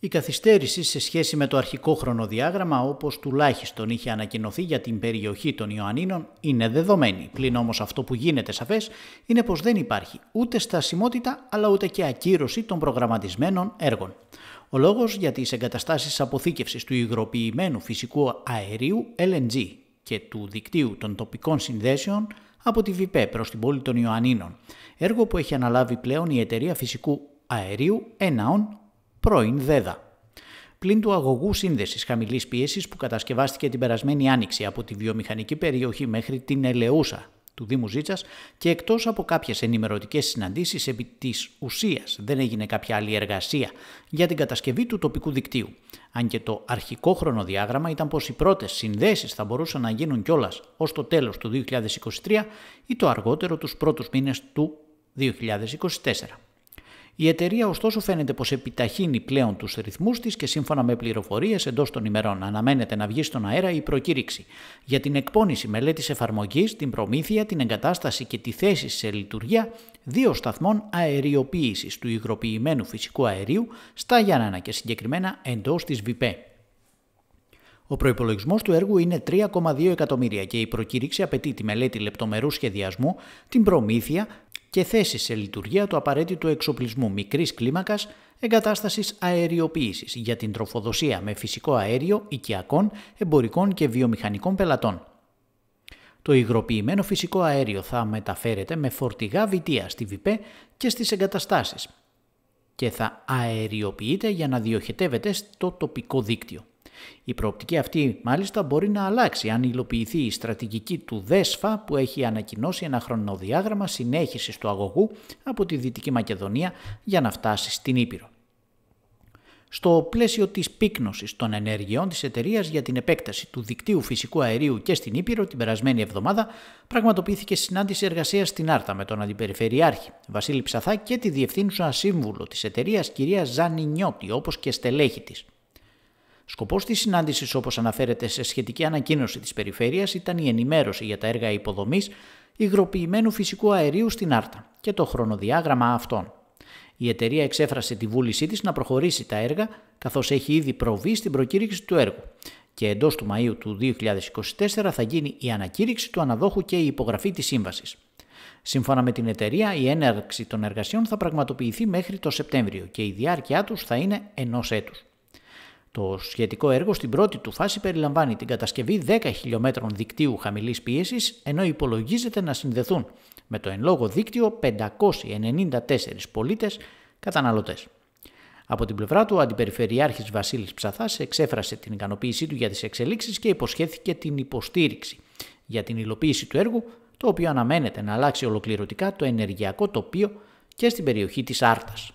Η καθυστέρηση σε σχέση με το αρχικό χρονοδιάγραμμα, όπως τουλάχιστον είχε ανακοινωθεί για την περιοχή των Ιωαννίνων, είναι δεδομένη. Πλην όμως αυτό που γίνεται σαφές είναι πως δεν υπάρχει ούτε στασιμότητα αλλά ούτε και ακύρωση των προγραμματισμένων έργων. Ο λόγος για τις εγκαταστάσεις αποθήκευσης του υγροποιημένου φυσικού αερίου LNG και του δικτύου των τοπικών συνδέσεων από τη ΒΠΕ προς την πόλη των Ιωαννίνων, έργο που έχει αναλάβει πλέον η Εταιρεία Φυσικού Αερίου Εναών πρώην ΔΕΔΑ. Πλην του αγωγού σύνδεσης χαμηλής πίεσης που κατασκευάστηκε την περασμένη άνοιξη από τη βιομηχανική περιοχή μέχρι την Ελεούσα του Δήμου Ζήτσας και εκτός από κάποιες ενημερωτικές συναντήσεις, επί της ουσίας δεν έγινε κάποια άλλη εργασία για την κατασκευή του τοπικού δικτύου. Αν και το αρχικό χρονοδιάγραμμα ήταν πως οι πρώτες συνδέσεις θα μπορούσαν να γίνουν κιόλας ως το τέλος του 2023 ή το αργότερο τους πρώτους μήνες του 2024. Η εταιρεία ωστόσο φαίνεται πως επιταχύνει πλέον τους ρυθμούς της και σύμφωνα με πληροφορίες εντός των ημερών αναμένεται να βγει στον αέρα η προκήρυξη για την εκπόνηση μελέτης εφαρμογής, την προμήθεια, την εγκατάσταση και τη θέση σε λειτουργία δύο σταθμών αεριοποίησης του υγροποιημένου φυσικού αερίου στα Γιάννανα και συγκεκριμένα εντός της ΒΠΕ. Ο προπολογισμό του έργου είναι 3,2 εκατομμύρια και η προκήρυξη απαιτεί τη μελέτη λεπτομερού σχεδιασμού, την προμήθεια, και θέσει σε λειτουργία το απαραίτητο εξοπλισμού μικρής κλίμακας εγκατάστασης αεριοποίησης για την τροφοδοσία με φυσικό αέριο οικιακών, εμπορικών και βιομηχανικών πελατών. Το υγροποιημένο φυσικό αέριο θα μεταφέρεται με φορτηγά βιτία στη ΒΠΕ και στις εγκαταστάσεις και θα αεριοποιείται για να διοχετεύεται στο τοπικό δίκτυο. Η προοπτική αυτή μάλιστα μπορεί να αλλάξει αν υλοποιηθεί η στρατηγική του ΔΕΣΦΑ που έχει ανακοινώσει ένα χρονοδιάγραμμα συνέχισή του αγωγού από τη Δυτική Μακεδονία για να φτάσει στην Ήπειρο. Στο πλαίσιο της πύκνωσης των ενέργειών της εταιρείας για την επέκταση του δικτύου φυσικού αερίου και στην Ήπειρο την περασμένη εβδομάδα, πραγματοποιήθηκε συνάντηση εργασίας στην Άρτα με τον Αντιπεριφερειάρχη Βασίλη Ψαθά και τη Διευθύνουσα Σύμβουλο της εταιρείας κυρία Ζάνι όπως και στελέχη της. Σκοπός της συνάντησης όπως αναφέρεται σε σχετική ανακοίνωση της περιφέρειας ήταν η ενημέρωση για τα έργα υποδομής υγροποιημένου φυσικού αερίου στην Άρτα και το χρονοδιάγραμμα αυτών. Η εταιρεία εξέφρασε τη βούλησή της να προχωρήσει τα έργα, καθώς έχει ήδη προβεί στην προκήρυξη του έργου και εντός του Μαου του 2024 θα γίνει η ανακήρυξη του αναδόχου και η υπογραφή της σύμβασης. Σύμφωνα με την εταιρεία, η έναρξη των εργασιών θα πραγματοποιηθεί μέχρι το Σεπτέμβριο και η διάρκειά τους θα είναι ενός έτους. Το σχετικό έργο στην πρώτη του φάση περιλαμβάνει την κατασκευή 10 χιλιόμετρων δικτύου χαμηλής πίεσης, ενώ υπολογίζεται να συνδεθούν με το εν λόγω δίκτυο 594 πολίτες καταναλωτές. Από την πλευρά του, ο Αντιπεριφερειάρχης Βασίλης Ψαθάς εξέφρασε την ικανοποίησή του για τις εξελίξεις και υποσχέθηκε την υποστήριξη για την υλοποίηση του έργου, το οποίο αναμένεται να αλλάξει ολοκληρωτικά το ενεργειακό τοπίο και στην περιοχή της Άρτας.